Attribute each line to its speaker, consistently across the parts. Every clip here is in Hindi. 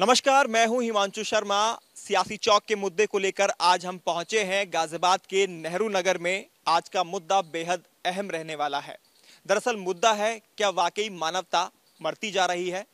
Speaker 1: नमस्कार मैं हूं हिमांशु शर्मा सियासी चौक के मुद्दे को लेकर आज हम पहुंचे हैं गाजियाबाद के नेहरू नगर में आज का मुद्दा बेहद अहम रहने वाला है दरअसल मुद्दा है क्या वाकई मानवता मरती जा रही है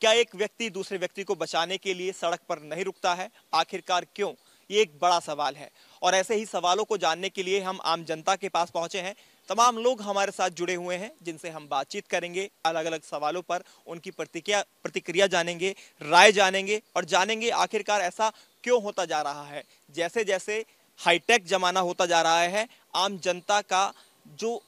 Speaker 1: क्या एक व्यक्ति दूसरे व्यक्ति को बचाने के लिए सड़क पर नहीं रुकता है आखिरकार क्यों ये एक बड़ा सवाल है और ऐसे ही सवालों को जानने के लिए हम आम जनता के पास पहुंचे हैं तमाम लोग हमारे साथ जुड़े हुए हैं जिनसे हम बातचीत करेंगे अलग अलग सवालों पर उनकी प्रतिक्रिया प्रतिक्रिया जानेंगे राय जानेंगे और जानेंगे आखिरकार ऐसा क्यों होता जा रहा है जैसे जैसे हाईटेक जमाना होता जा रहा है आम जनता का जो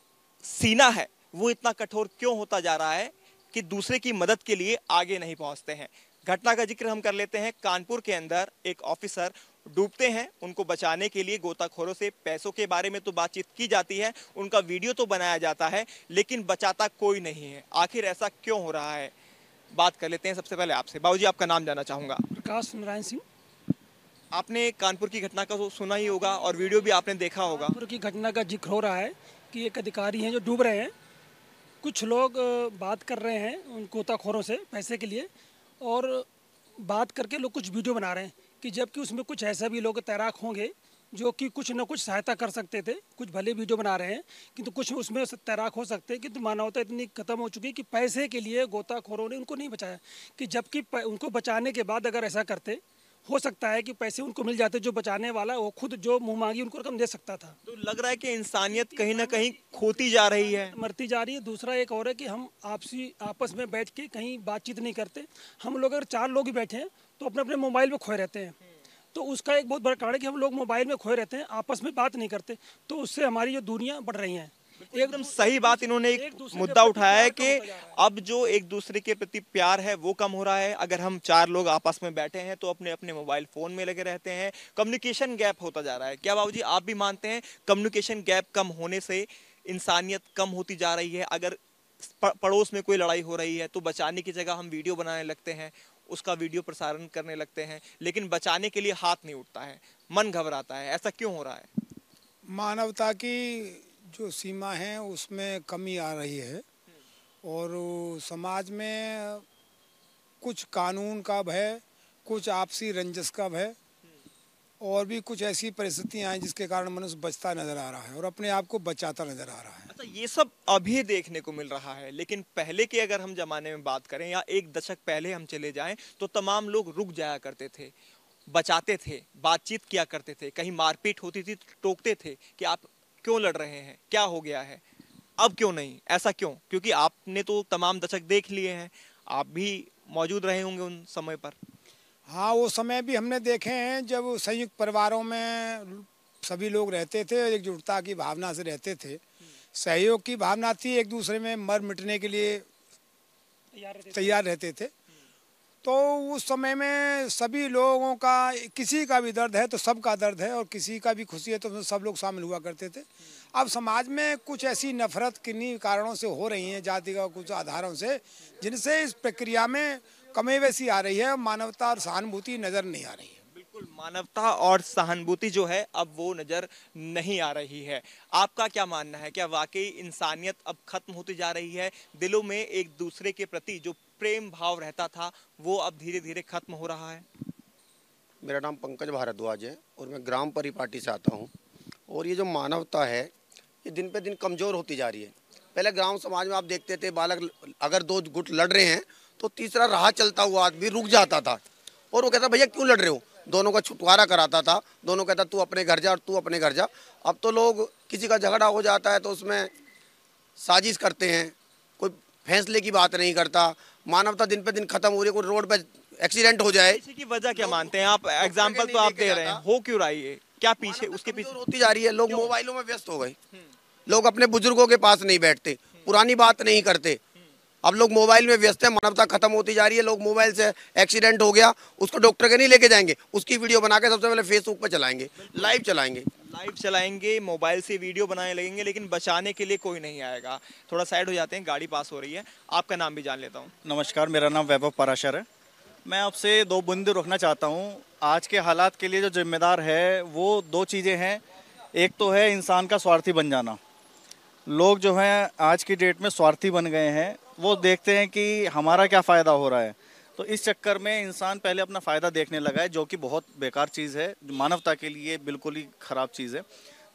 Speaker 1: सीना है वो इतना कठोर क्यों होता जा रहा है कि दूसरे की मदद के लिए आगे नहीं पहुंचते हैं घटना का जिक्र हम कर लेते हैं कानपुर के अंदर एक ऑफिसर डूबते हैं उनको बचाने के लिए गोताखोरों से पैसों के बारे में तो बातचीत की जाती है उनका वीडियो तो बनाया जाता है लेकिन बचाता कोई नहीं है आखिर ऐसा क्यों हो रहा है बात कर लेते हैं सबसे पहले आपसे बाबूजी आपका नाम जानना चाहूँगा
Speaker 2: प्रकाश नारायण सिंह
Speaker 1: आपने कानपुर की घटना का सुना ही होगा और वीडियो भी आपने देखा होगा कानपुर
Speaker 3: की
Speaker 4: घटना का जिक्र हो रहा है कि एक अधिकारी हैं जो डूब रहे हैं कुछ लोग बात कर रहे हैं उन गोताखोरों से पैसे के लिए और बात करके लोग कुछ वीडियो बना रहे हैं कि जबकि उसमें कुछ ऐसे भी लोग तैराक होंगे जो कि कुछ ना कुछ सहायता कर सकते थे कुछ भले वीडियो बना रहे हैं किंतु तो कुछ उसमें तैराक हो सकते हैं किंतु तो मानवता इतनी खत्म हो चुकी है कि पैसे के लिए गोताखोरों ने उनको नहीं बचाया कि जबकि उनको बचाने के बाद अगर ऐसा करते हो सकता है कि पैसे उनको मिल जाते जो बचाने वाला वो खुद जो मुंह मांगी उनको रकम दे सकता था तो लग रहा है कि इंसानियत कहीं ना कहीं खोती जा रही है मरती जा रही है दूसरा एक और है कि हम आपसी आपस में बैठ के कहीं बातचीत नहीं करते हम लोग अगर चार लोग ही बैठे हैं तो अपने अपने मोबाइल में खोए रहते हैं तो उसका एक बहुत बड़ा कारण है कि हम लोग मोबाइल में खोए रहते हैं आपस में बात नहीं करते तो उससे हमारी जो दूरियाँ बढ़ रही हैं एकदम सही बात इन्होंने एक
Speaker 1: मुद्दा उठाया है कि तो अब जो एक दूसरे के प्रति प्यार है वो कम हो रहा है अगर हम चार लोग आपस में बैठे हैं तो अपने अपने मोबाइल फोन में लगे रहते हैं कम्युनिकेशन गैप होता जा रहा है क्या बाबू आप भी मानते हैं कम्युनिकेशन गैप कम होने से इंसानियत कम होती जा रही है अगर पड़ोस में कोई लड़ाई हो रही है तो बचाने की जगह हम वीडियो बनाने लगते हैं उसका वीडियो प्रसारण करने लगते हैं लेकिन बचाने के लिए हाथ नहीं उठता है मन घबराता है ऐसा क्यों हो रहा है
Speaker 5: मानवता की जो सीमा है उसमें कमी आ रही है और समाज में कुछ कानून का भय कुछ आपसी रंजस का भय और भी कुछ ऐसी परिस्थितियां हैं जिसके कारण मनुष्य बचता नजर आ रहा है और अपने आप को बचाता नजर आ रहा
Speaker 1: है अच्छा ये सब अभी देखने को मिल रहा है लेकिन पहले के अगर हम जमाने में बात करें या एक दशक पहले हम चले जाएं तो तमाम लोग रुक जाया करते थे बचाते थे बातचीत किया करते थे कहीं मारपीट होती थी तो टोकते थे कि आप क्यों लड़ रहे हैं क्या हो गया है अब क्यों नहीं ऐसा क्यों क्योंकि आपने तो तमाम दशक देख लिए हैं आप भी मौजूद रहे होंगे उन समय पर
Speaker 5: हाँ वो समय भी हमने देखे हैं जब संयुक्त परिवारों में सभी लोग रहते थे एकजुटता की भावना से रहते थे सहयोग की भावना थी एक दूसरे में मर मिटने के लिए तैयार रहते थे तो उस समय में सभी लोगों का किसी का भी दर्द है तो सबका दर्द है और किसी का भी खुशी है तो सब लोग शामिल हुआ करते थे अब समाज में कुछ ऐसी नफरत किन्हीं कारणों से हो रही है जाति का कुछ आधारों से जिनसे इस प्रक्रिया में कमी वैसी आ रही है मानवता और सहानुभूति नज़र नहीं आ रही है
Speaker 1: मानवता और सहानुभूति जो है अब वो नज़र नहीं आ रही है आपका क्या मानना है क्या वाकई इंसानियत अब खत्म होती जा रही है दिलों में एक दूसरे के प्रति जो प्रेम भाव रहता था वो अब धीरे धीरे खत्म हो रहा है
Speaker 6: मेरा नाम पंकज भारद्वाज है और मैं ग्राम परिपाटी से आता हूँ और ये जो मानवता है ये दिन पे दिन कमज़ोर होती जा रही है पहले ग्राम समाज में आप देखते थे बालक अगर दो गुट लड़ रहे हैं तो तीसरा राह चलता हुआ आदमी रुक जाता था और वो कहता भैया क्यों लड़ रहे हो दोनों का छुटकारा कराता था दोनों कहता तू अपने घर जा और तू अपने घर जा अब तो लोग किसी का झगड़ा हो जाता है तो उसमें साजिश करते हैं
Speaker 1: कोई फैसले की बात नहीं करता मानवता दिन पे दिन खत्म हो रही है कोई रोड पे एक्सीडेंट हो जाए इसी की वजह क्या मानते हैं आप एग्जाम्पल तो आप दे रहे हैं हो क्यों रही है क्या पीछे उसके पीछे होती जा रही है लोग मोबाइलों में व्यस्त हो गए हम्म। लोग अपने बुजुर्गों के पास नहीं बैठते हम्म। पुरानी
Speaker 6: बात नहीं करते अब लोग मोबाइल में व्यस्त है मानवता खत्म होती जा रही है लोग मोबाइल से एक्सीडेंट हो गया उसको डॉक्टर के नहीं लेके जाएंगे उसकी वीडियो बना के सबसे पहले फेसबुक पर चलाएंगे लाइव चलाएंगे
Speaker 1: लाइव चलाएंगे मोबाइल से वीडियो बनाने लगेंगे लेकिन बचाने के लिए कोई नहीं आएगा थोड़ा साइड हो
Speaker 7: जाते हैं गाड़ी पास हो रही है आपका नाम भी जान लेता हूँ नमस्कार मेरा नाम वैभव पराशर है मैं आपसे दो बुंदे रोकना चाहता हूँ आज के हालात के लिए जो जिम्मेदार है वो दो चीज़ें हैं एक तो है इंसान का स्वार्थी बन जाना लोग जो हैं आज की डेट में स्वार्थी बन गए हैं वो देखते हैं कि हमारा क्या फ़ायदा हो रहा है तो इस चक्कर में इंसान पहले अपना फ़ायदा देखने लगा है जो कि बहुत बेकार चीज़ है मानवता के लिए बिल्कुल ही ख़राब चीज़ है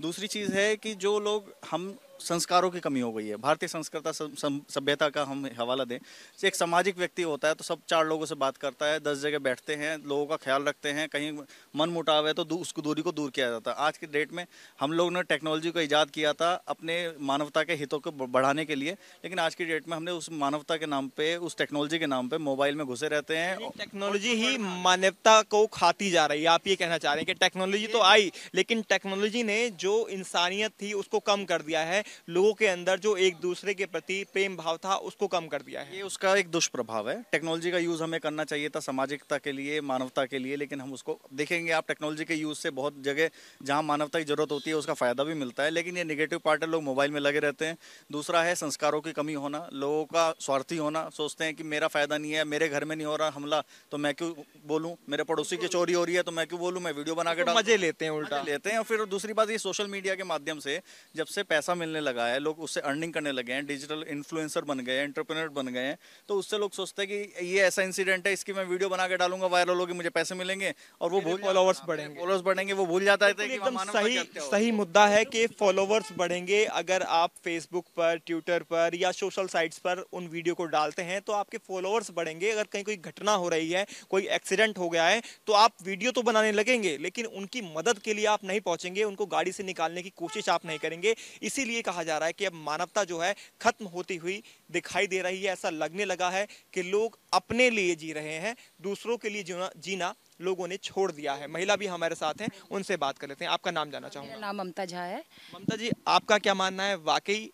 Speaker 7: दूसरी चीज़ है कि जो लोग हम संस्कारों की कमी हो गई है भारतीय संस्कृता सभ्यता का हम हवाला दें तो एक सामाजिक व्यक्ति होता है तो सब चार लोगों से बात करता है दस जगह बैठते हैं लोगों का ख्याल रखते हैं कहीं मन मुटाव है तो उसको दूरी को दूर किया जाता है आज के डेट में हम लोग ने टेक्नोलॉजी को ईजाद किया था अपने मानवता के हितों को बढ़ाने के लिए लेकिन आज की डेट में हमने उस मानवता के नाम पर उस टेक्नोलॉजी के नाम पर मोबाइल में घुसे रहते हैं टेक्नोलॉजी ही मानवता को खाती जा रही है आप ये कहना चाह रहे हैं कि टेक्नोलॉजी तो आई लेकिन टेक्नोलॉजी
Speaker 1: ने जो इंसानियत थी उसको कम कर दिया है लोगों के अंदर जो एक दूसरे के प्रति
Speaker 7: प्रेम भाव था उसको कम कर दिया है ये उसका एक दुष्प्रभाव है टेक्नोलॉजी का यूज़ हमें करना चाहिए था सामाजिकता के लिए मानवता के लिए लेकिन हम उसको देखेंगे आप टेक्नोलॉजी के यूज़ से बहुत जगह जहाँ मानवता की ज़रूरत होती है उसका फ़ायदा भी मिलता है लेकिन ये निगेटिव पार्ट है लोग मोबाइल में लगे रहते हैं दूसरा है संस्कारों की कमी होना लोगों का स्वार्थी होना सोचते हैं कि मेरा फ़ायदा नहीं है मेरे घर में नहीं हो रहा हमला तो मैं क्यों बोलूँ मेरे पड़ोसी की चोरी हो रही है तो मैं क्यों बोलूँ मैं वीडियो बना के तो मज़े लेते हैं उल्टा लेते हैं और फिर दूसरी बात ये सोशल मीडिया के माध्यम से जब से पैसा मिलने मिलने लगा है लोग उससे अर्निंग करने लगे हैं डिजिटल इन्फ्लुएंसर बन गए हैं एंटरप्रेनर बन गए हैं तो उससे लोग सोचते हैं कि ये ऐसा इंसिडेंट है इसकी मैं वीडियो बना के डालूंगा वायरल होगी मुझे पैसे मिलेंगे और वो भूल फॉलोअर्स बढ़ेंगे फॉलोवर्स हाँ, बढ़ेंगे वो भूल जाता है एकदम सही सही मुद्दा है कि फॉलोवर्स बढ़ेंगे अगर आप फेसबुक पर ट्विटर पर या
Speaker 1: सोशल साइट्स पर उन वीडियो को डालते हैं तो आपके फॉलोवर्स बढ़ेंगे अगर कहीं कोई घटना हो रही है कोई एक्सीडेंट हो गया है तो आप वीडियो तो बनाने लगेंगे लेकिन उनकी मदद के लिए आप नहीं पहुंचेंगे उनको गाड़ी से निकालने की कोशिश आप नहीं करेंगे इसीलिए कहा जा रहा है कि अब मानवता जो है खत्म होती हुई दिखाई दे रही है ऐसा लगने लगा है कि लोग अपने लिए जी रहे हैं दूसरों के लिए जीना, जीना लोगों ने छोड़ दिया है महिला भी हमारे साथ हैं उनसे बात कर लेते हैं आपका नाम जाना चाहूँगा
Speaker 8: नाम ममता झा है
Speaker 1: ममता जी आपका क्या मानना है वाकई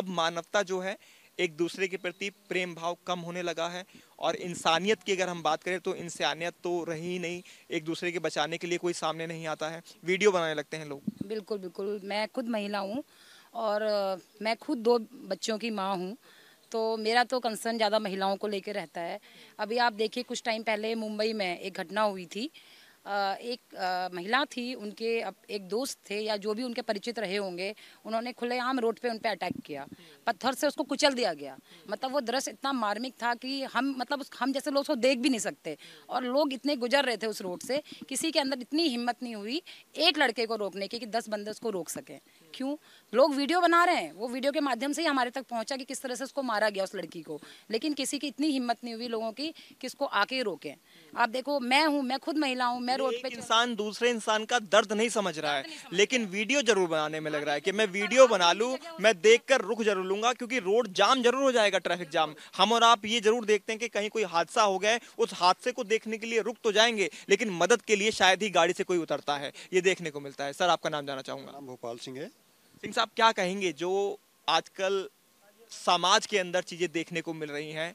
Speaker 1: अब मानवता जो है एक दूसरे के प्रति प्रेम भाव कम होने लगा है और इंसानियत की अगर हम बात करें तो इंसानियत तो रही नहीं एक दूसरे के बचाने के लिए कोई सामने नहीं आता है वीडियो बनाने लगते हैं लोग
Speaker 8: बिल्कुल बिल्कुल मैं खुद महिला हूँ और मैं खुद दो बच्चों की माँ हूँ तो मेरा तो कंसर्न ज़्यादा महिलाओं को लेकर रहता है अभी आप देखिए कुछ टाइम पहले मुंबई में एक घटना हुई थी एक महिला थी उनके एक दोस्त थे या जो भी उनके परिचित रहे होंगे उन्होंने खुलेआम रोड पे उन पर अटैक किया पत्थर से उसको कुचल दिया गया मतलब वो दृश्य इतना मार्मिक था कि हम मतलब हम जैसे लोग उसको देख भी नहीं सकते और लोग इतने गुजर रहे थे उस रोड से किसी के अंदर इतनी हिम्मत नहीं हुई एक लड़के को रोकने की कि दस बंदे उसको रोक सकें क्यों लोग वीडियो बना रहे हैं वो वीडियो के माध्यम से ही हमारे तक पहुंचा कि किस तरह से उसको मारा गया उस लड़की को लेकिन किसी की इतनी हिम्मत नहीं हुई लोगों की कि इसको आके रोकें आप देखो मैं हूँ मैं खुद महिला हूँ मैं रोड पे इंसान दूसरे
Speaker 1: इंसान का दर्द नहीं समझ रहा है लेकिन वीडियो जरूर बनाने में लग रहा है कि मैं हाँ, वीडियो हाँ, बना लूँ मैं देख रुक जरूर लूंगा क्योंकि रोड जाम जरूर हो जाएगा ट्रैफिक जाम हम और आप ये जरूर देखते हैं कि कहीं कोई हादसा हो गया उस हादसे को देखने के लिए रुक तो जाएंगे लेकिन मदद के लिए शायद ही गाड़ी से कोई उतरता है ये देखने को मिलता है सर आपका नाम जाना चाहूंगा भोपाल सिंह है सिंह साहब क्या कहेंगे जो आजकल समाज के अंदर चीजें देखने को मिल रही हैं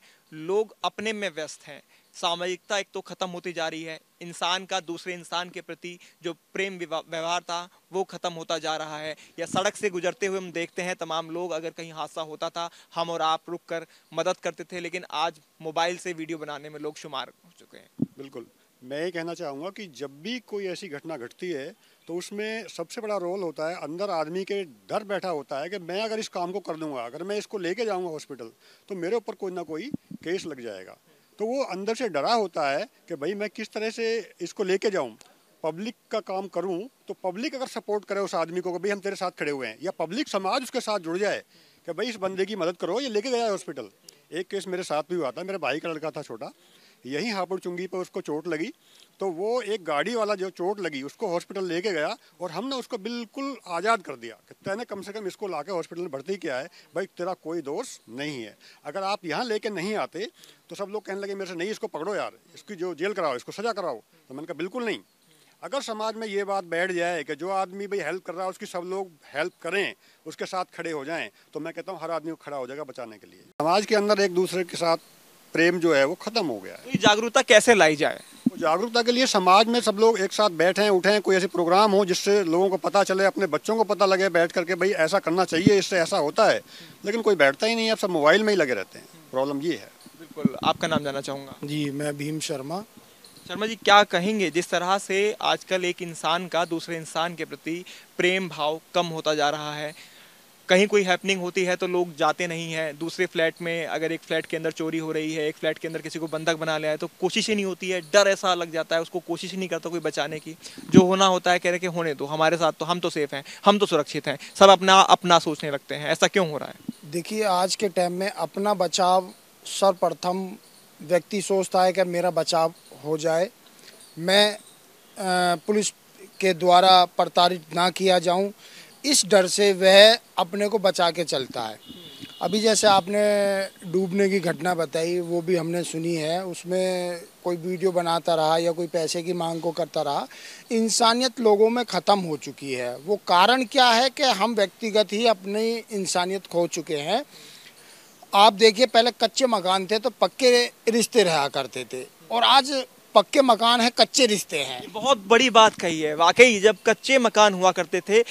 Speaker 1: लोग अपने में व्यस्त हैं सामाजिकता एक तो ख़त्म होती जा रही है इंसान का दूसरे इंसान के प्रति जो प्रेम व्यवहार था वो ख़त्म होता जा रहा है या सड़क से गुजरते हुए हम देखते हैं तमाम लोग अगर कहीं हादसा होता था हम और आप रुक कर मदद करते थे लेकिन आज मोबाइल से वीडियो बनाने में लोग शुमार हो चुके हैं
Speaker 2: बिल्कुल मैं ये कहना चाहूँगा कि जब भी कोई ऐसी घटना घटती है तो उसमें सबसे बड़ा रोल होता है अंदर आदमी के डर बैठा होता है कि मैं अगर इस काम को कर दूंगा अगर मैं इसको लेके जाऊंगा हॉस्पिटल तो मेरे ऊपर कोई ना कोई केस लग जाएगा तो वो अंदर से डरा होता है कि भाई मैं किस तरह से इसको लेके जाऊँ पब्लिक का काम करूँ तो पब्लिक अगर सपोर्ट करे उस आदमी को भाई हम तेरे साथ खड़े हुए हैं या पब्लिक समाज उसके साथ जुड़ जाए कि भाई इस बंदे की मदद करो ये लेके गया है हॉस्पिटल एक केस मेरे साथ भी हुआ था मेरे भाई का लड़का था छोटा यहीं हापुड़ चुंगी पर उसको चोट लगी तो वो एक गाड़ी वाला जो चोट लगी उसको हॉस्पिटल लेके गया और हमने उसको बिल्कुल आज़ाद कर दिया कि तैने कम से कम इसको कर हॉस्पिटल में भर्ती किया है भाई तेरा कोई दोष नहीं है अगर आप यहाँ लेके नहीं आते तो सब लोग कहने लगे मेरे से नहीं इसको पकड़ो यार इसकी जो जेल कराओ इसको सजा कराओ तो मैंने कहा बिल्कुल नहीं अगर समाज में ये बात बैठ जाए कि जो आदमी भाई हेल्प कर रहा है उसकी सब लोग हेल्प करें उसके साथ खड़े हो जाएं तो मैं कहता हूँ हर आदमी को खड़ा हो जाएगा बचाने के लिए समाज के अंदर एक दूसरे के साथ प्रेम जो है वो खत्म हो गया है जागरूकता कैसे लाई जाए जागरूकता के लिए समाज में सब लोग एक साथ बैठें उठें कोई ऐसे प्रोग्राम हो जिससे लोगों को पता चले अपने बच्चों को पता लगे बैठ करके भाई ऐसा करना चाहिए इससे ऐसा होता है लेकिन कोई बैठता ही नहीं है सब मोबाइल में ही लगे रहते हैं प्रॉब्लम ये है
Speaker 1: बिल्कुल आपका नाम जानना चाहूँगा
Speaker 9: जी मैं भीम शर्मा
Speaker 1: शर्मा जी क्या कहेंगे जिस तरह से आजकल एक इंसान का दूसरे इंसान के प्रति प्रेम भाव कम होता जा रहा है कहीं कोई हैपनिंग होती है तो लोग जाते नहीं हैं दूसरे फ्लैट में अगर एक फ्लैट के अंदर चोरी हो रही है एक फ्लैट के अंदर किसी को बंधक बना लिया है तो कोशिश ही नहीं होती है डर ऐसा लग जाता है उसको कोशिश ही नहीं करता कोई बचाने की जो होना होता है कह रहे कि होने दो हमारे साथ तो हम तो सेफ़ हैं हम तो सुरक्षित हैं सब अपना अपना सोचने लगते हैं ऐसा क्यों हो रहा है
Speaker 9: देखिए आज के टाइम में अपना बचाव सर्वप्रथम व्यक्ति सोचता है कि मेरा बचाव हो जाए मैं पुलिस के द्वारा प्रताड़ित ना किया जाऊं इस डर से वह अपने को बचा के चलता है अभी जैसे आपने डूबने की घटना बताई वो भी हमने सुनी है उसमें कोई वीडियो बनाता रहा या कोई पैसे की मांग को करता रहा इंसानियत लोगों में ख़त्म हो चुकी है वो कारण क्या है कि हम व्यक्तिगत ही अपनी इंसानियत खो चुके हैं आप देखिए पहले कच्चे मकान थे तो पक्के
Speaker 1: रिश्ते रहा करते थे और आज पक्के मकान है कच्चे रिश्ते हैं बहुत बड़ी बात कही है वाकई जब कच्चे मकान हुआ करते थे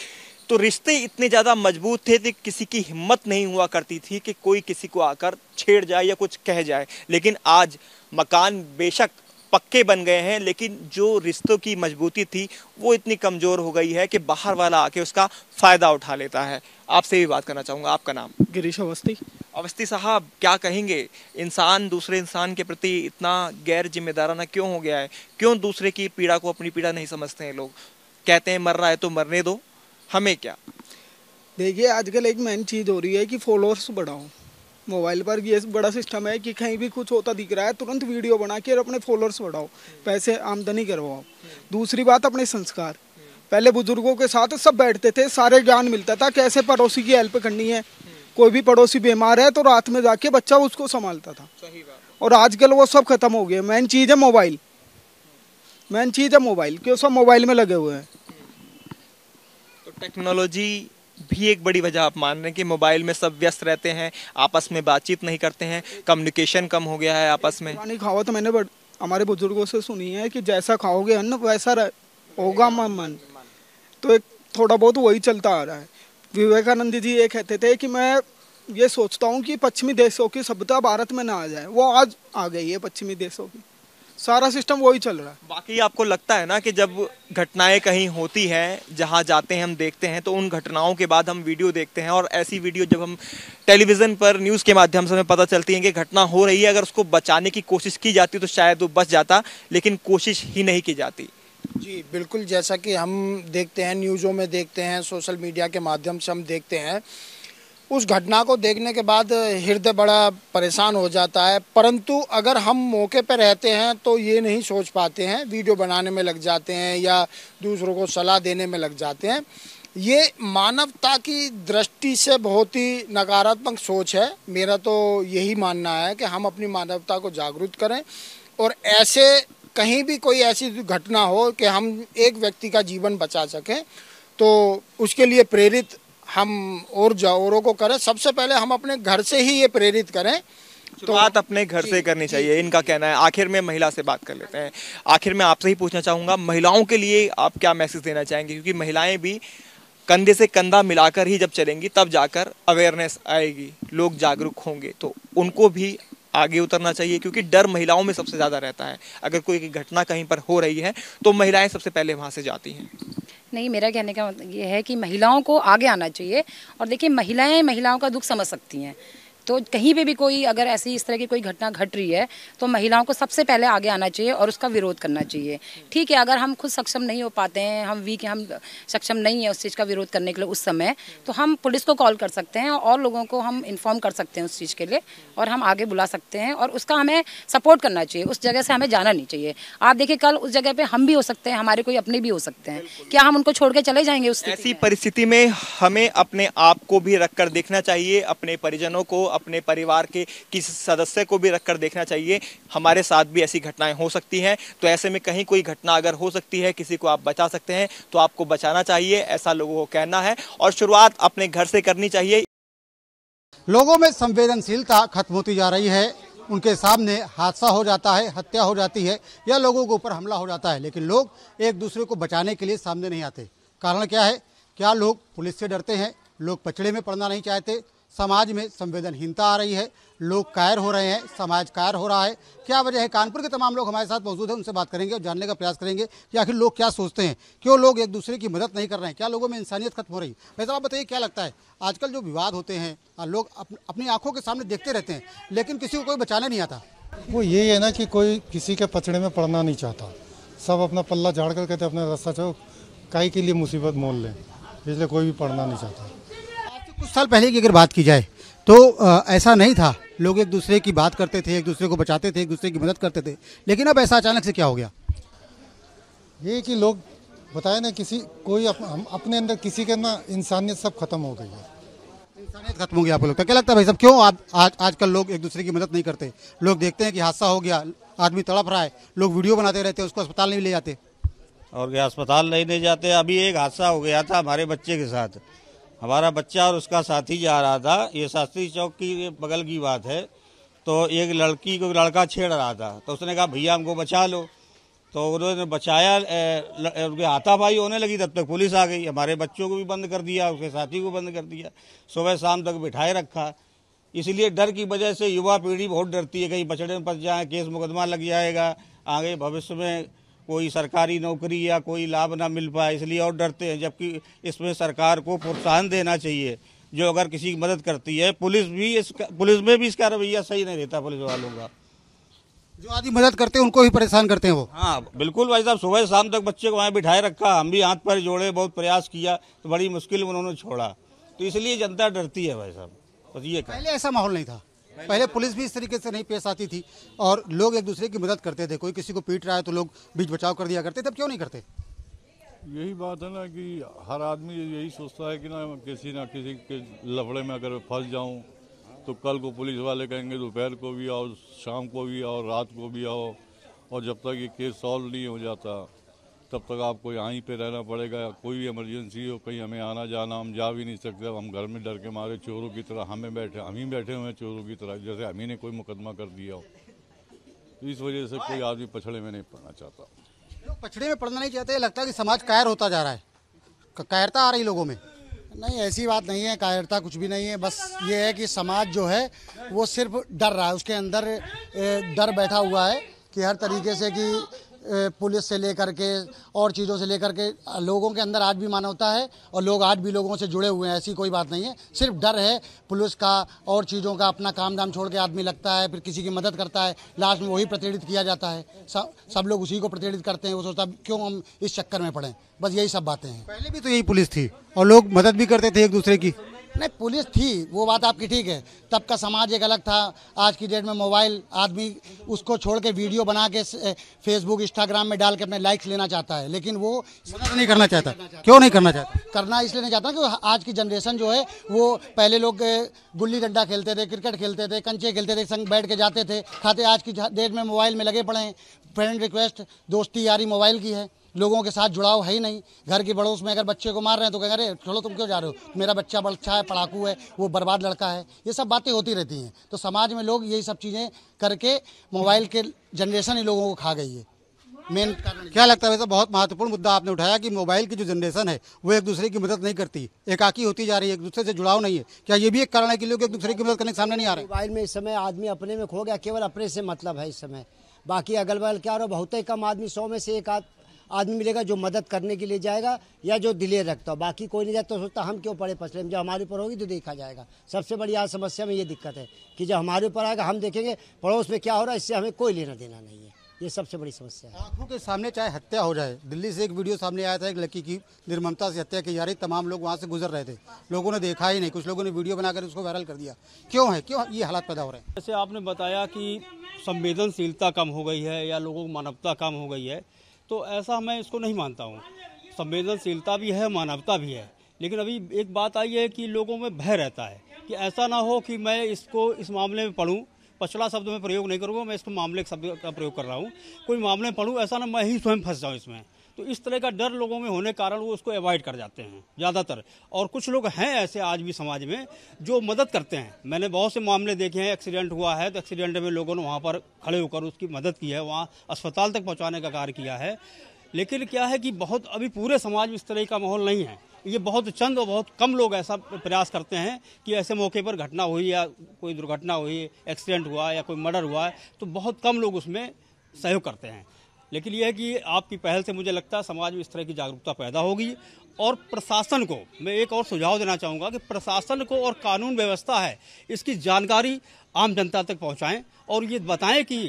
Speaker 1: तो रिश्ते इतने ज़्यादा मजबूत थे कि किसी की हिम्मत नहीं हुआ करती थी कि कोई किसी को आकर छेड़ जाए या कुछ कह जाए लेकिन आज मकान बेशक पक्के बन गए हैं लेकिन जो रिश्तों की मजबूती थी वो इतनी कमज़ोर हो गई है कि बाहर वाला आके उसका फ़ायदा उठा लेता है आपसे भी बात करना चाहूँगा आपका नाम
Speaker 3: गिरीश अवस्थी
Speaker 1: अवस्थी साहब क्या कहेंगे इंसान दूसरे इंसान के प्रति इतना गैर जिम्मेदाराना क्यों हो गया है क्यों दूसरे की पीड़ा को अपनी पीड़ा नहीं समझते हैं लोग कहते हैं मर रहा है तो मरने दो
Speaker 3: हमें क्या देखिए आजकल एक मेन चीज़ हो रही है कि फॉलोअर्स बढ़ाओ मोबाइल पर ये बड़ा सिस्टम है कि कहीं भी कुछ होता दिख रहा है तुरंत वीडियो बना के और अपने फॉलोअर्स बढ़ाओ पैसे आमदनी करवाओ दूसरी बात अपने संस्कार पहले बुजुर्गों के साथ सब बैठते थे सारे ज्ञान मिलता था कैसे पड़ोसी की हेल्प करनी है कोई भी पड़ोसी बीमार है तो रात में जाके बच्चा उसको संभालता था और आजकल वो सब खत्म हो गया मेन चीज़ है मोबाइल मेन चीज़ है मोबाइल क्यों सब मोबाइल में लगे हुए हैं
Speaker 1: टेक्नोलॉजी भी एक बड़ी वजह आप मान रहे हैं कि मोबाइल में सब व्यस्त रहते हैं आपस में बातचीत नहीं करते हैं कम्युनिकेशन कम हो गया है आपस में पुरानी
Speaker 3: कहावत तो मैंने हमारे बुजुर्गों से सुनी है कि जैसा खाओगे अन्न वैसा होगा मन मन तो एक थोड़ा बहुत वही चलता आ रहा है विवेकानंद जी ये कहते थे कि मैं ये सोचता हूँ कि पश्चिमी देशों की सभ्यता भारत में ना आ जाए वो आज आ गई है पश्चिमी देशों की सारा सिस्टम वही चल रहा है
Speaker 1: बाकी आपको लगता है ना कि जब घटनाएं कहीं होती हैं जहां जाते हैं हम देखते हैं तो उन घटनाओं के बाद हम वीडियो देखते हैं और ऐसी वीडियो जब हम टेलीविज़न पर न्यूज़ के माध्यम से हमें पता चलती है कि घटना हो रही है अगर उसको बचाने की कोशिश की जाती तो शायद वो बच जाता लेकिन कोशिश ही नहीं की जाती
Speaker 9: जी बिल्कुल जैसा कि हम देखते हैं न्यूज़ों में देखते हैं सोशल मीडिया के माध्यम से हम देखते हैं उस घटना को देखने के बाद हृदय बड़ा परेशान हो जाता है परंतु अगर हम मौके पर रहते हैं तो ये नहीं सोच पाते हैं वीडियो बनाने में लग जाते हैं या दूसरों को सलाह देने में लग जाते हैं ये मानवता की दृष्टि से बहुत ही नकारात्मक सोच है मेरा तो यही मानना है कि हम अपनी मानवता को जागरूक करें और ऐसे कहीं भी कोई ऐसी घटना हो कि हम एक व्यक्ति का जीवन बचा सकें तो उसके लिए प्रेरित हम और औरों को करें सबसे पहले हम अपने घर से ही ये प्रेरित
Speaker 1: करें तो बात अपने घर से करनी चाहिए इनका कहना है आखिर में महिला से बात कर लेते हैं आखिर में आपसे ही पूछना चाहूँगा महिलाओं के लिए आप क्या मैसेज देना चाहेंगे क्योंकि महिलाएं भी कंधे से कंधा मिलाकर ही जब चलेंगी तब जाकर अवेयरनेस आएगी लोग जागरूक होंगे तो उनको भी आगे उतरना चाहिए क्योंकि डर महिलाओं में सबसे ज़्यादा रहता है अगर कोई घटना कहीं पर हो रही है तो महिलाएं सबसे पहले वहाँ से जाती हैं
Speaker 8: नहीं मेरा कहने का मतलब ये है कि महिलाओं को आगे आना चाहिए और देखिए महिलाएं महिलाओं का दुख समझ सकती हैं तो कहीं पे भी कोई अगर ऐसी इस तरह की कोई घटना घट रही है तो महिलाओं को सबसे पहले आगे आना चाहिए और उसका विरोध करना चाहिए ठीक है अगर हम खुद सक्षम नहीं हो पाते हैं हम वीक हम सक्षम नहीं है उस चीज़ का विरोध करने के लिए उस समय तो हम पुलिस को कॉल कर सकते हैं और लोगों को हम इन्फॉर्म कर सकते हैं उस चीज़ के लिए और हम आगे बुला सकते हैं और उसका हमें सपोर्ट करना चाहिए उस जगह से हमें जाना नहीं चाहिए आप देखिए कल उस जगह पर हम भी हो सकते हैं हमारे कोई अपने भी हो सकते हैं क्या हम उनको छोड़ के चले जाएंगे उस ऐसी
Speaker 1: परिस्थिति में हमें अपने आप को भी रख देखना चाहिए अपने परिजनों को अपने परिवार के किसी सदस्य को भी रखकर देखना चाहिए हमारे साथ भी ऐसी घटनाएं हो सकती हैं तो ऐसे में कहीं कोई घटना अगर हो सकती है किसी को आप बचा सकते हैं तो आपको बचाना चाहिए ऐसा लोगों को कहना है और शुरुआत अपने घर से करनी चाहिए
Speaker 6: लोगों में संवेदनशीलता खत्म होती जा रही है उनके सामने हादसा हो जाता है हत्या हो जाती है या लोगों के ऊपर हमला हो जाता है लेकिन लोग एक दूसरे को बचाने के लिए सामने नहीं आते कारण क्या है क्या लोग पुलिस से डरते हैं लोग पचड़े में पड़ना नहीं चाहते समाज में संवेदनहीनता आ रही है लोग कायर हो रहे हैं समाज कायर हो रहा है क्या वजह है कानपुर के तमाम लोग हमारे साथ मौजूद हैं उनसे बात करेंगे और जानने का प्रयास करेंगे कि आखिर लोग क्या सोचते हैं क्यों लोग एक दूसरे की मदद नहीं कर रहे हैं क्या लोगों में इंसानियत खत्म हो रही है वैसे आप बताइए क्या लगता है आजकल जो विवाद होते हैं लोग अपनी आंखों के सामने देखते रहते हैं लेकिन किसी को कोई बचाने नहीं आता वो यही है ना कि कोई किसी के पचड़े में पड़ना नहीं चाहता सब अपना पल्ला झाड़ कर कहते अपना रास्ता चौक काई के लिए मुसीबत मोल लें इसलिए कोई भी पढ़ना नहीं चाहता कुछ साल पहले की अगर बात की जाए तो ऐसा नहीं था लोग एक दूसरे की बात करते थे एक दूसरे को बचाते थे एक दूसरे की मदद करते थे लेकिन अब ऐसा अचानक से क्या हो गया ये कि लोग बताए ना किसी कोई अप, अपने अंदर किसी के ना इंसानियत सब खत्म हो गई है इंसानियत खत्म हो गया आपको तो लगता क्या लगता है भाई सब क्यों आप आज आजकल लोग एक दूसरे की मदद नहीं करते लोग देखते हैं कि हादसा हो गया आदमी तड़प रहा है लोग वीडियो बनाते रहते हैं उसको अस्पताल नहीं ले जाते
Speaker 4: और क्या अस्पताल नहीं ले जाते अभी एक हादसा हो गया था हमारे बच्चे के साथ हमारा बच्चा और उसका साथी जा रहा था ये शास्त्री चौक की बगल की बात है तो एक लड़की को लड़का छेड़ रहा था तो उसने कहा भैया हमको बचा लो तो उन्होंने बचाया उनके हाथापाई होने लगी तब तक पुलिस आ गई हमारे बच्चों को भी बंद कर दिया उसके साथी को बंद कर दिया सुबह शाम तक बिठाए रखा इसलिए डर की वजह से युवा पीढ़ी बहुत डरती है कहीं बछड़े में फंस जाए केस मुकदमा लग जाएगा आगे भविष्य में कोई सरकारी नौकरी या कोई लाभ ना मिल पाए इसलिए और डरते हैं जबकि इसमें सरकार को प्रोत्साहन देना चाहिए जो अगर किसी की मदद करती है पुलिस भी इस पुलिस में भी इसका रवैया सही नहीं रहता पुलिस वालों का
Speaker 6: जो आदमी मदद करते हैं उनको ही परेशान करते हैं वो
Speaker 4: हाँ बिल्कुल भाई साहब सुबह शाम तक बच्चे को वहाँ बिठाए रखा हम भी हाथ पर जोड़े बहुत प्रयास किया तो बड़ी मुश्किल में उन्होंने छोड़ा तो इसलिए जनता डरती है भाई साहब बस ये पहले ऐसा माहौल नहीं था
Speaker 6: पहले पुलिस भी इस तरीके से नहीं पेश आती थी और लोग एक दूसरे की मदद करते थे कोई किसी को पीट रहा है तो लोग बीच बचाव कर दिया करते तब क्यों नहीं करते
Speaker 7: यही बात है ना कि हर आदमी यही सोचता है कि ना किसी ना किसी के लफड़े में अगर फंस जाऊं तो कल को पुलिस वाले कहेंगे दोपहर को भी आओ शाम को भी आओ रात को भी आओ और जब तक ये केस सॉल्व नहीं हो जाता तब तक आपको यहीं पे रहना पड़ेगा कोई भी इमरजेंसी हो कहीं हमें आना जाना हम जा भी नहीं सकते हम घर में डर के मारे चोरों की तरह हमें बैठे हम ही बैठे हुए हैं चोरों की तरह जैसे हम ही ने कोई मुकदमा कर दिया हो तो इस वजह से कोई आदमी पछड़े में नहीं पड़ना चाहता
Speaker 6: लोग पछड़े में पड़ना नहीं चाहते लगता है कि समाज कायर होता जा रहा है कायरता आ रही लोगों में नहीं ऐसी बात नहीं है कायरता कुछ भी नहीं है बस ये है कि समाज जो है वो सिर्फ डर रहा है उसके अंदर डर बैठा हुआ है कि हर तरीके से कि पुलिस से लेकर के और चीज़ों से लेकर के लोगों के अंदर आज भी मानवता है और लोग आज भी लोगों से जुड़े हुए हैं ऐसी कोई बात नहीं है सिर्फ डर है पुलिस का और चीज़ों का अपना काम धाम छोड़ के आदमी लगता है फिर किसी की मदद करता है लास्ट में वही प्रतिड़ित किया जाता है सब सब लोग उसी को प्रतिड़ित करते हैं वो सोचता क्यों हम इस चक्कर में पड़ें बस यही सब बातें हैं पहले भी तो यही पुलिस थी और लोग मदद भी करते थे एक दूसरे की नहीं पुलिस थी वो बात आपकी ठीक है तब का समाज एक अलग था आज की डेट में मोबाइल आदमी उसको छोड़ के वीडियो बना के फेसबुक इंस्टाग्राम में डाल के अपने लाइक्स लेना चाहता है लेकिन वो नहीं करना चाहता क्यों नहीं करना चाहता करना इसलिए नहीं चाहता कि आज की जनरेशन जो है वो पहले लोग गुल्ली डंडा खेलते थे क्रिकेट खेलते थे कंचे खेलते थे संग बैठ के जाते थे खाते आज की डेट में मोबाइल में लगे पड़े हैं फ्रेंड रिक्वेस्ट दोस्ती यारी मोबाइल की है लोगों के साथ जुड़ाव है ही नहीं घर के बड़ोस में अगर बच्चे को मार रहे हैं तो कह रहे चलो तुम क्यों जा रहे हो मेरा बच्चा बच्चा है पड़ाकू है वो बर्बाद लड़का है ये सब बातें होती रहती हैं तो समाज में लोग यही सब चीज़ें करके मोबाइल के जनरेशन ही लोगों को खा गई है मेन क्या लगता है वैसे बहुत महत्वपूर्ण मुद्दा आपने उठाया कि मोबाइल की जो जनरेशन है वो एक दूसरे की मदद नहीं करती एकाकी होती जा रही है एक दूसरे से जुड़ाव नहीं है क्या ये भी एक कारण है कि लोग एक दूसरे की मदद करने के सामने नहीं आ रहे
Speaker 10: मोबाइल में इस समय आदमी अपने में खो गया केवल अपने से मतलब है इस समय बाकी अगल बगल क्या रहा बहुत ही कम आदमी सौ में से एक आध आदमी मिलेगा जो मदद करने के लिए जाएगा या जो दिले रखता हो बाकी कोई नहीं जाता तो सोचता हम क्यों पड़े पसले में जब हमारे ऊपर होगी तो देखा जाएगा सबसे बड़ी आज समस्या में ये दिक्कत है कि जब हमारे ऊपर आएगा हम देखेंगे पड़ोस में क्या हो रहा है इससे हमें कोई लेना देना नहीं है ये सबसे बड़ी समस्या है आंखों
Speaker 6: के सामने चाहे हत्या हो जाए दिल्ली से एक वीडियो सामने आया था एक लड़की की निर्ममता से हत्या की जा रही तमाम लोग वहाँ से गुजर रहे थे लोगों ने देखा ही नहीं कुछ लोगों ने वीडियो बनाकर उसको वायरल कर दिया क्यों है क्यों ये हालात पैदा हो रहे
Speaker 4: हैं जैसे आपने बताया कि संवेदनशीलता कम हो गई है या लोगों को मानवता कम हो गई है तो ऐसा मैं इसको नहीं मानता हूँ संवेदनशीलता भी है मानवता भी है लेकिन अभी एक बात आई है कि लोगों में भय रहता है कि ऐसा ना हो कि मैं इसको इस मामले में पढ़ूँ पछला शब्द में प्रयोग नहीं करूँगा मैं इसको मामले शब्द का प्रयोग कर रहा हूँ कोई मामले में पढ़ूँ ऐसा ना मैं ही स्वयं फंस जाऊँ इसमें तो इस तरह का डर लोगों में होने के कारण वो उसको अवॉइड कर जाते हैं ज़्यादातर और कुछ लोग हैं ऐसे आज भी समाज में जो मदद करते हैं मैंने बहुत से मामले देखे हैं एक्सीडेंट हुआ है तो एक्सीडेंट में लोगों ने वहाँ पर खड़े होकर उसकी मदद की है वहाँ अस्पताल तक पहुँचाने का कार्य किया है लेकिन क्या है कि बहुत अभी पूरे समाज में इस तरह का माहौल नहीं है ये बहुत चंद और बहुत कम लोग ऐसा प्रयास करते हैं कि ऐसे मौके पर घटना हुई या कोई दुर्घटना हुई एक्सीडेंट हुआ या कोई मर्डर हुआ तो बहुत कम लोग उसमें सहयोग करते हैं लेकिन यह है कि आपकी पहल से मुझे लगता है समाज में इस तरह की जागरूकता पैदा होगी और प्रशासन को मैं एक और सुझाव देना चाहूँगा कि प्रशासन को और कानून व्यवस्था है इसकी जानकारी आम जनता तक पहुँचाएँ और ये बताएं कि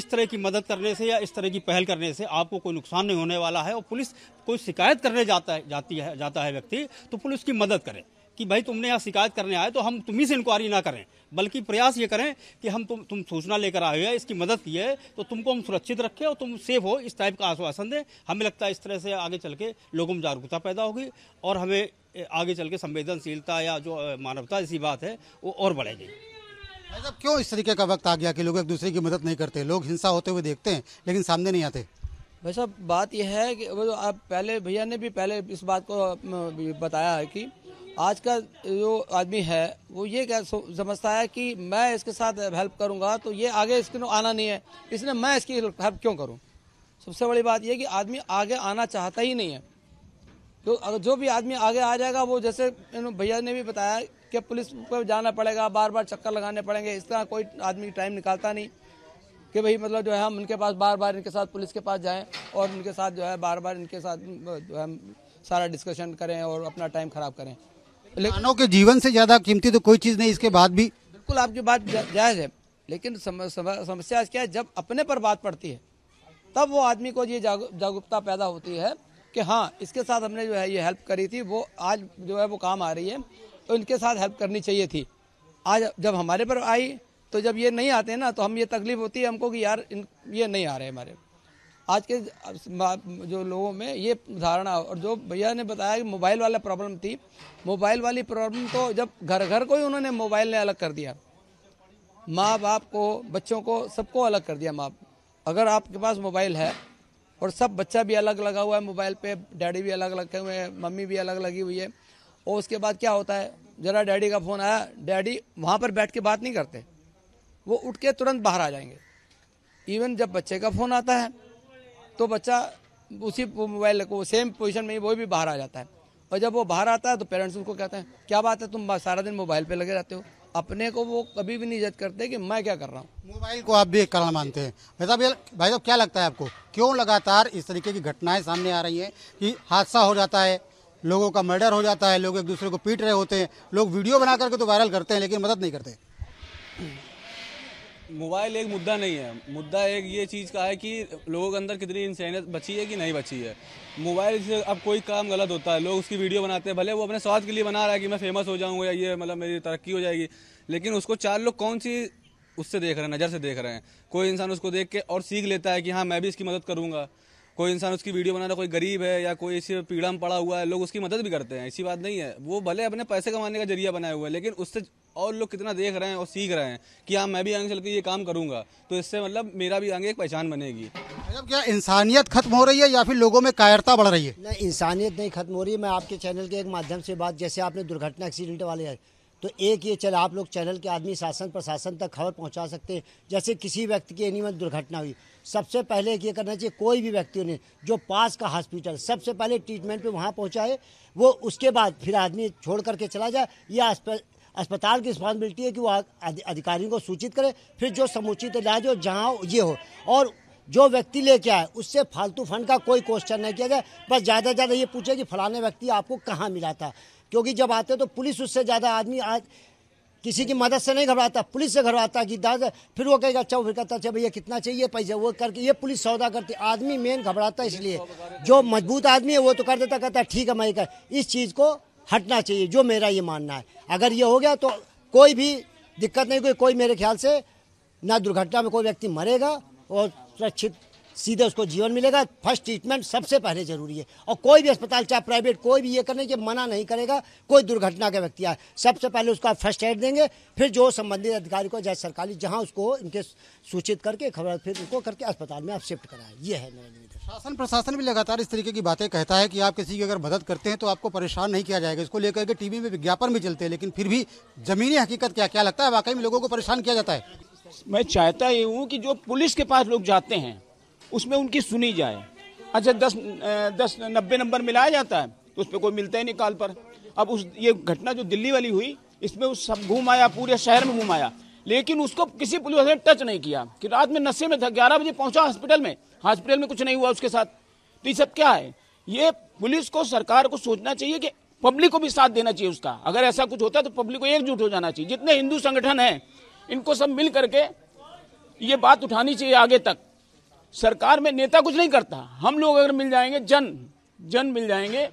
Speaker 4: इस तरह की मदद करने से या इस तरह की पहल करने से आपको कोई नुकसान नहीं होने वाला है और पुलिस कोई शिकायत करने जाता है जाती है जाता है व्यक्ति तो पुलिस की मदद करें कि भाई तुमने यहाँ शिकायत करने आए तो हम तुम्ही से इंक्वायरी ना करें बल्कि प्रयास ये करें कि हम तुम तुम सूचना लेकर आए हैं इसकी मदद की है तो तुमको हम सुरक्षित रखें और तुम सेफ हो इस टाइप का आश्वासन दें हमें लगता है इस तरह से आगे चल के लोगों में जागरूकता पैदा होगी और हमें आगे चल के संवेदनशीलता या जो मानवता जैसी बात है वो और बढ़ेगी
Speaker 6: साहब क्यों इस तरीके का वक्त आ गया कि लोग एक दूसरे की मदद नहीं करते लोग हिंसा होते हुए देखते हैं लेकिन सामने नहीं आते
Speaker 11: भाई साहब बात यह है कि आप पहले भैया ने भी पहले इस बात को बताया है कि आज का जो आदमी है वो ये क्या समझता है कि मैं इसके साथ हेल्प करूंगा तो ये आगे इसके आना नहीं है इसने मैं इसकी हेल्प क्यों करूं सबसे बड़ी बात यह कि आदमी आगे आना चाहता ही नहीं है तो अगर जो भी आदमी आगे आ जाएगा वो जैसे भैया ने भी बताया कि पुलिस को जाना पड़ेगा बार बार चक्कर लगाने पड़ेंगे इस तरह कोई आदमी टाइम निकालता नहीं कि भाई मतलब जो है हम उनके पास बार बार इनके साथ पुलिस के पास जाएँ और उनके साथ जो है बार बार इनके साथ जो है सारा डिस्कशन करें और अपना टाइम ख़राब करें
Speaker 6: मानव के जीवन से ज़्यादा कीमती तो कोई चीज़ नहीं इसके बाद भी
Speaker 11: बिल्कुल आपकी बात जायज़ है लेकिन समस्या क्या है जब अपने पर बात पड़ती है तब वो आदमी को ये जागरूकता पैदा होती है कि हाँ इसके साथ हमने जो है ये हेल्प करी थी वो आज जो है वो काम आ रही है तो इनके साथ हेल्प करनी चाहिए थी आज जब हमारे पर आई तो जब ये नहीं आते ना तो हम ये तकलीफ होती है हमको कि यार इन ये नहीं आ रहे हमारे आज के जो लोगों में ये धारणा और जो भैया ने बताया कि मोबाइल वाला प्रॉब्लम थी मोबाइल वाली प्रॉब्लम तो जब घर घर को ही उन्होंने मोबाइल ने अलग कर दिया माँ बाप को बच्चों को सबको अलग कर दिया माँ अगर आपके पास मोबाइल है और सब बच्चा भी अलग लगा हुआ है मोबाइल पे डैडी भी अलग लगे हुए हैं मम्मी भी अलग लगी हुई है और उसके बाद क्या होता है ज़रा डैडी का फ़ोन आया डैडी वहाँ पर बैठ के बात नहीं करते वो उठ के तुरंत बाहर आ जाएंगे इवन जब बच्चे का फ़ोन आता है तो बच्चा उसी मोबाइल को सेम पोजीशन में ही वो भी बाहर आ जाता है और जब वो बाहर आता है तो पेरेंट्स उसको कहते हैं क्या बात है तुम सारा दिन मोबाइल पे लगे रहते हो अपने को वो कभी भी नहीं जज करते कि मैं क्या कर रहा हूँ
Speaker 6: मोबाइल को आप भी एक कारण मानते हैं भाई साहब भाई साहब क्या लगता है आपको क्यों लगातार इस तरीके की घटनाएं सामने आ रही हैं कि हादसा हो जाता है लोगों का मर्डर हो जाता है लोग एक दूसरे को पीट रहे होते हैं लोग वीडियो बना करके तो वायरल करते हैं लेकिन मदद नहीं करते
Speaker 4: मोबाइल एक मुद्दा नहीं है मुद्दा एक ये चीज़ का है कि लोगों के अंदर कितनी इंसानियत बची है कि नहीं बची है मोबाइल से अब कोई काम गलत होता है लोग उसकी वीडियो बनाते हैं भले वो अपने स्वाद के लिए बना रहा है कि मैं फेमस हो जाऊँगा या ये मतलब मेरी तरक्की हो जाएगी लेकिन उसको चार लोग कौन सी उससे देख रहे हैं नज़र से देख रहे हैं कोई इंसान उसको देख के और सीख लेता है कि हाँ मैं भी इसकी मदद करूँगा कोई इंसान उसकी वीडियो बना रहा कोई गरीब है या कोई इसी पीड़ा में पड़ा हुआ है लोग उसकी मदद भी करते हैं ऐसी बात नहीं है वो भले अपने पैसे कमाने का जरिया बनाए हुए हैं लेकिन उससे और लोग कितना देख रहे हैं और सीख रहे हैं कि हाँ मैं
Speaker 10: भी आगे चल के ये काम करूँगा तो इससे मतलब मेरा भी आगे एक पहचान बनेगी मतलब
Speaker 6: क्या इंसानियत खत्म हो रही है या फिर लोगों में कायरता बढ़ रही है
Speaker 10: नहीं इंसानियत नहीं खत्म हो रही है मैं आपके चैनल के एक माध्यम से बात जैसे आपने दुर्घटना एक्सीडेंट वाले तो एक ये चल आप लोग चैनल के आदमी शासन प्रशासन तक खबर पहुंचा सकते हैं जैसे किसी व्यक्ति की एनिमल दुर्घटना हुई सबसे पहले ये करना चाहिए कोई भी व्यक्ति ने जो पास का हॉस्पिटल सबसे पहले ट्रीटमेंट पे वहाँ पहुँचाए वो उसके बाद फिर आदमी छोड़ करके चला जाए या अस्पताल की रिस्पॉन्सिबिलिटी है कि वो अधिकारियों को सूचित करे फिर जो समुचित इलाज हो जहाँ ये हो और जो व्यक्ति लेके आए उससे फालतू फंड का कोई क्वेश्चन नहीं किया जाए बस ज़्यादा से ज़्यादा ये पूछे कि फलाने व्यक्ति आपको कहाँ मिला था क्योंकि जब आते तो पुलिस उससे ज़्यादा आदमी आज किसी की मदद से नहीं घबराता पुलिस से घबराता कि दादा फिर वो कहेगा अच्छा फिर कहता अच्छा भैया कितना चाहिए पैसा वो करके ये पुलिस सौदा करती आदमी मेन घबराता इसलिए जो मजबूत आदमी है वो तो कर देता कहता ठीक है मैं कर इस चीज़ को हटना चाहिए जो मेरा ये मानना है अगर ये हो गया तो कोई भी दिक्कत नहीं कोई कोई मेरे ख्याल से ना दुर्घटना में कोई व्यक्ति मरेगा और सुरक्षित सीधे उसको जीवन मिलेगा फर्स्ट ट्रीटमेंट सबसे पहले जरूरी है और कोई भी अस्पताल चाहे प्राइवेट कोई भी ये करने के मना नहीं करेगा कोई दुर्घटना का व्यक्ति आए सबसे पहले उसको आप फर्स्ट एड देंगे फिर जो संबंधित अधिकारी को चाहे सरकारी जहाँ उसको इनके सूचित करके खबर फिर उनको करके अस्पताल में आप शिफ्ट कराएं ये है मेरा निवेदन
Speaker 6: शासन प्रशासन भी लगातार इस तरीके की बातें कहता है कि आप किसी की अगर मदद करते हैं तो आपको परेशान नहीं किया जाएगा इसको लेकर के टीवी में विज्ञापन भी चलते हैं लेकिन फिर भी जमीनी हकीकत क्या क्या लगता है वाकई में लोगों को परेशान किया जाता है
Speaker 3: मैं चाहता ये हूँ कि जो पुलिस के पास लोग जाते हैं उसमें उनकी सुनी जाए अच्छा दस दस नब्बे नंबर मिलाया जाता है तो उस पर कोई मिलता ही नहीं काल पर अब उस ये घटना जो दिल्ली वाली हुई इसमें उस सब घूम आया पूरे शहर में घूम आया लेकिन उसको किसी पुलिस ने टच नहीं किया कि रात में नशे में था ग्यारह बजे पहुंचा हॉस्पिटल में हॉस्पिटल में कुछ नहीं हुआ उसके साथ तो ये सब क्या है ये पुलिस को सरकार को सोचना चाहिए कि पब्लिक को भी साथ देना चाहिए उसका अगर ऐसा कुछ होता है तो पब्लिक को एकजुट हो जाना चाहिए जितने हिंदू संगठन हैं इनको सब मिल करके ये बात उठानी चाहिए आगे तक सरकार में नेता कुछ नहीं करता हम लोग अगर मिल जाएंगे जन जन मिल जाएंगे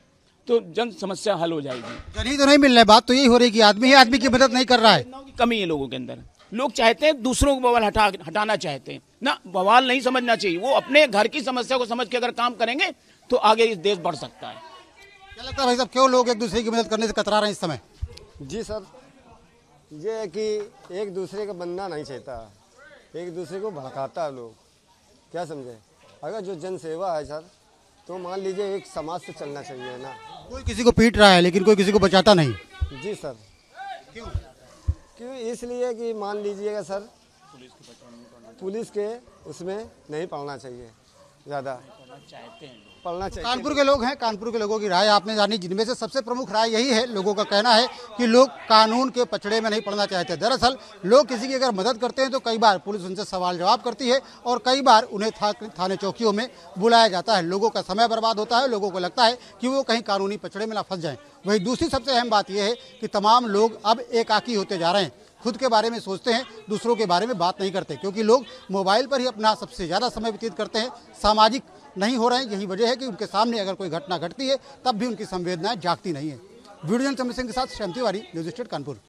Speaker 3: तो जन समस्या हल हो जाएगी जन
Speaker 6: ही तो नहीं मिल बात तो यही हो रही कि आदमी ही आदमी की मदद नहीं कर रहा है
Speaker 3: कमी है लोगों के अंदर लोग चाहते हैं दूसरों को बवाल हटा हटाना चाहते हैं ना बवाल नहीं समझना चाहिए वो अपने घर की समस्या को समझ के अगर काम करेंगे तो आगे इस देश बढ़ सकता है क्या लगता है भाई साहब क्यों लोग एक दूसरे की मदद करने से
Speaker 6: कतरा रहे हैं इस समय जी सर ये है कि एक दूसरे का बनना नहीं चाहता एक दूसरे को भड़काता है लोग क्या समझे अगर जो जन सेवा है सर तो मान लीजिए एक समाज से चलना चाहिए ना कोई किसी को पीट रहा है लेकिन कोई किसी को बचाता नहीं जी सर क्यों क्यों इसलिए कि मान लीजिएगा सर पुलिस के उसमें नहीं पड़ना चाहिए ज्यादा पढ़ना चाहिए कानपुर के लोग हैं कानपुर के लोगों की राय आपने जानी जिनमें से सबसे प्रमुख राय यही है लोगों का कहना है कि लोग कानून के पचड़े में नहीं पढ़ना चाहते दरअसल लोग किसी की अगर मदद करते हैं तो कई बार पुलिस उनसे सवाल जवाब करती है और कई बार उन्हें था, थाने चौकियों में बुलाया जाता है लोगों का समय बर्बाद होता है लोगों को लगता है कि वो कहीं कानूनी पचड़े में ना फंस जाए वही दूसरी सबसे अहम बात यह है कि तमाम लोग अब एकाकी होते जा रहे हैं खुद के बारे में सोचते हैं दूसरों के बारे में बात नहीं करते क्योंकि लोग मोबाइल पर ही अपना सबसे ज़्यादा समय व्यतीत करते हैं सामाजिक नहीं हो रहे हैं यही वजह है कि उनके सामने अगर कोई घटना घटती है तब भी उनकी संवेदनाएं जागती नहीं है वीडियो चंद्र सिंह के साथ श्याम तिवारी न्यूज स्टेट कानपुर